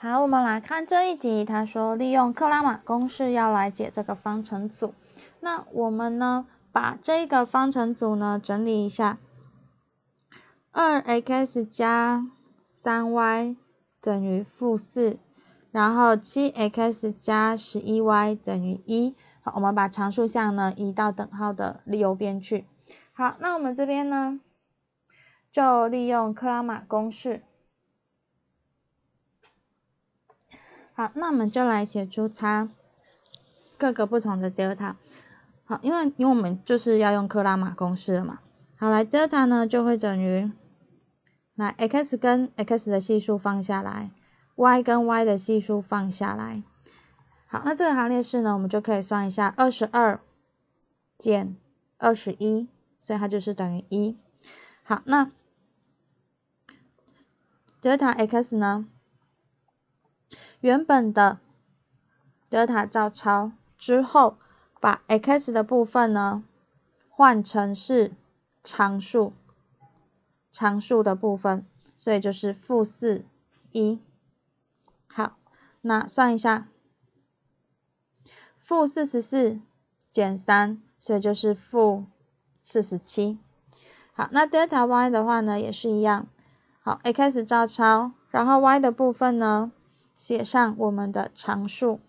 好，我们来看这一题。他说利用克拉玛公式要来解这个方程组。那我们呢，把这个方程组呢整理一下：二 x 加三 y 等于负四，然后七 x 加十一 y 等于一。好，我们把常数项呢移到等号的右边去。好，那我们这边呢，就利用克拉玛公式。好，那我们就来写出它各个不同的德尔塔。好，因为因为我们就是要用克拉玛公式了嘛。好，来德尔塔呢就会等于来 x 跟 x 的系数放下来，y 跟 y 的系数放下来。好，那这个行列式呢，我们就可以算一下，二十二减二十一，所以它就是等于一。好，那德尔塔 x 呢？原本的德尔塔照抄之后，把 x 的部分呢换成是常数，常数的部分，所以就是负四一。好，那算一下，负四十四减三，所以就是负四十七。好，那 delta y 的话呢也是一样。好，x 照抄，然后 y 的部分呢？写上我们的常数，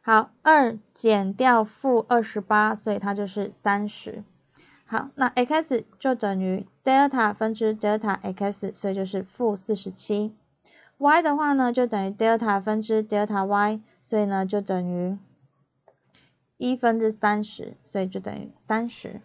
好，二减掉负二十八，所以它就是三十。好，那 x 就等于 delta 分之 delta x，所以就是负四十七。y 的话呢，就等于 delta 分之 delta y，所以呢就等于一分之三十，所以就等于三十。